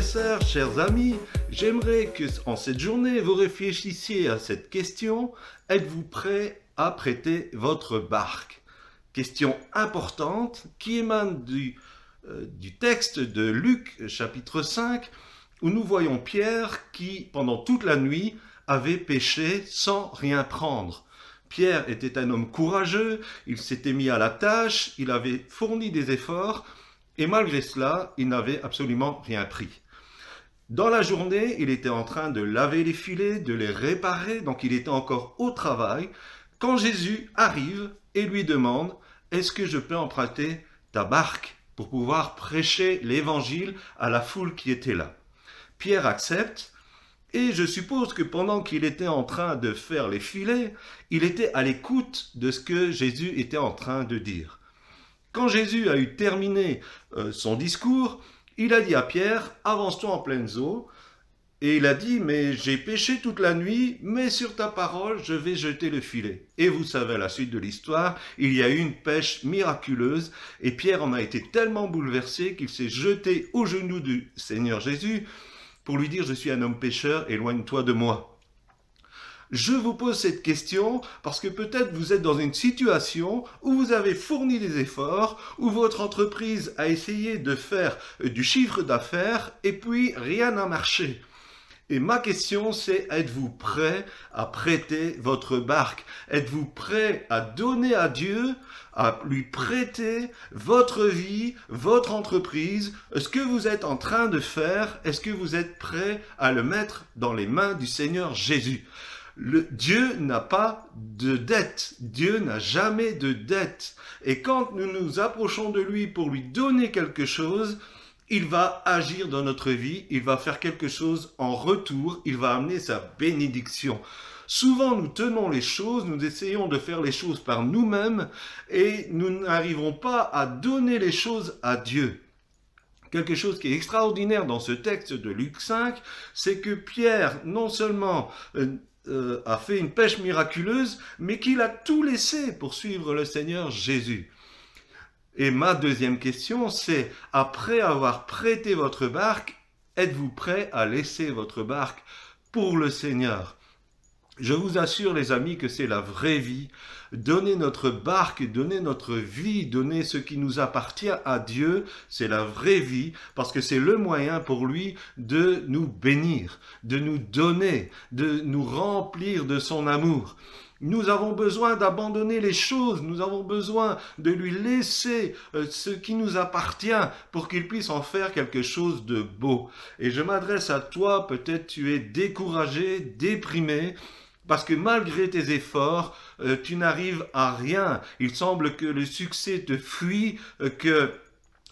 chers amis, j'aimerais que en cette journée vous réfléchissiez à cette question êtes-vous prêt à prêter votre barque Question importante qui émane du, euh, du texte de Luc chapitre 5 où nous voyons Pierre qui, pendant toute la nuit, avait pêché sans rien prendre. Pierre était un homme courageux, il s'était mis à la tâche, il avait fourni des efforts, et malgré cela, il n'avait absolument rien pris. Dans la journée, il était en train de laver les filets, de les réparer, donc il était encore au travail, quand Jésus arrive et lui demande, est-ce que je peux emprunter ta barque pour pouvoir prêcher l'évangile à la foule qui était là Pierre accepte, et je suppose que pendant qu'il était en train de faire les filets, il était à l'écoute de ce que Jésus était en train de dire. Quand Jésus a eu terminé euh, son discours, il a dit à Pierre, avance-toi en pleine eau. Et il a dit, mais j'ai pêché toute la nuit, mais sur ta parole, je vais jeter le filet. Et vous savez, la suite de l'histoire, il y a eu une pêche miraculeuse, et Pierre en a été tellement bouleversé qu'il s'est jeté aux genoux du Seigneur Jésus pour lui dire, je suis un homme pêcheur, éloigne-toi de moi. Je vous pose cette question parce que peut-être vous êtes dans une situation où vous avez fourni des efforts, où votre entreprise a essayé de faire euh, du chiffre d'affaires et puis rien n'a marché. Et ma question, c'est êtes-vous prêt à prêter votre barque Êtes-vous prêt à donner à Dieu, à lui prêter votre vie, votre entreprise Ce que vous êtes en train de faire, est-ce que vous êtes prêt à le mettre dans les mains du Seigneur Jésus Dieu n'a pas de dette. Dieu n'a jamais de dette. Et quand nous nous approchons de lui pour lui donner quelque chose, il va agir dans notre vie, il va faire quelque chose en retour, il va amener sa bénédiction. Souvent, nous tenons les choses, nous essayons de faire les choses par nous-mêmes et nous n'arrivons pas à donner les choses à Dieu. Quelque chose qui est extraordinaire dans ce texte de Luc 5, c'est que Pierre non seulement euh, euh, a fait une pêche miraculeuse, mais qu'il a tout laissé pour suivre le Seigneur Jésus. Et ma deuxième question, c'est, après avoir prêté votre barque, êtes-vous prêt à laisser votre barque pour le Seigneur je vous assure les amis que c'est la vraie vie. Donner notre barque, donner notre vie, donner ce qui nous appartient à Dieu, c'est la vraie vie parce que c'est le moyen pour lui de nous bénir, de nous donner, de nous remplir de son amour. Nous avons besoin d'abandonner les choses, nous avons besoin de lui laisser euh, ce qui nous appartient pour qu'il puisse en faire quelque chose de beau. Et je m'adresse à toi, peut-être tu es découragé, déprimé, parce que malgré tes efforts, euh, tu n'arrives à rien. Il semble que le succès te fuit, euh, que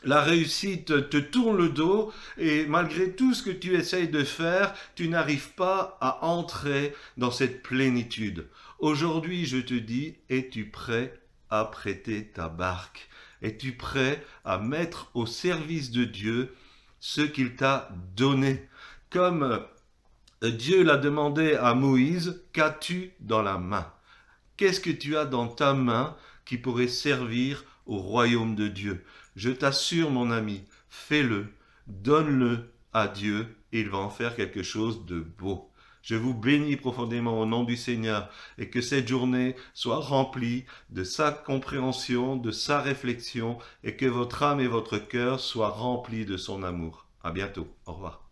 la réussite te tourne le dos et malgré tout ce que tu essayes de faire, tu n'arrives pas à entrer dans cette plénitude. Aujourd'hui, je te dis, es-tu prêt à prêter ta barque Es-tu prêt à mettre au service de Dieu ce qu'il t'a donné Comme euh, Dieu l'a demandé à Moïse, qu'as-tu dans la main Qu'est-ce que tu as dans ta main qui pourrait servir au royaume de Dieu Je t'assure mon ami, fais-le, donne-le à Dieu et il va en faire quelque chose de beau. Je vous bénis profondément au nom du Seigneur et que cette journée soit remplie de sa compréhension, de sa réflexion et que votre âme et votre cœur soient remplis de son amour. À bientôt. Au revoir.